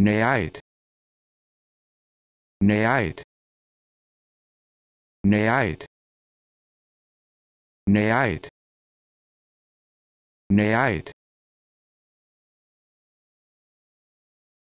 Neite. Neite. Neite. Neite. Neite.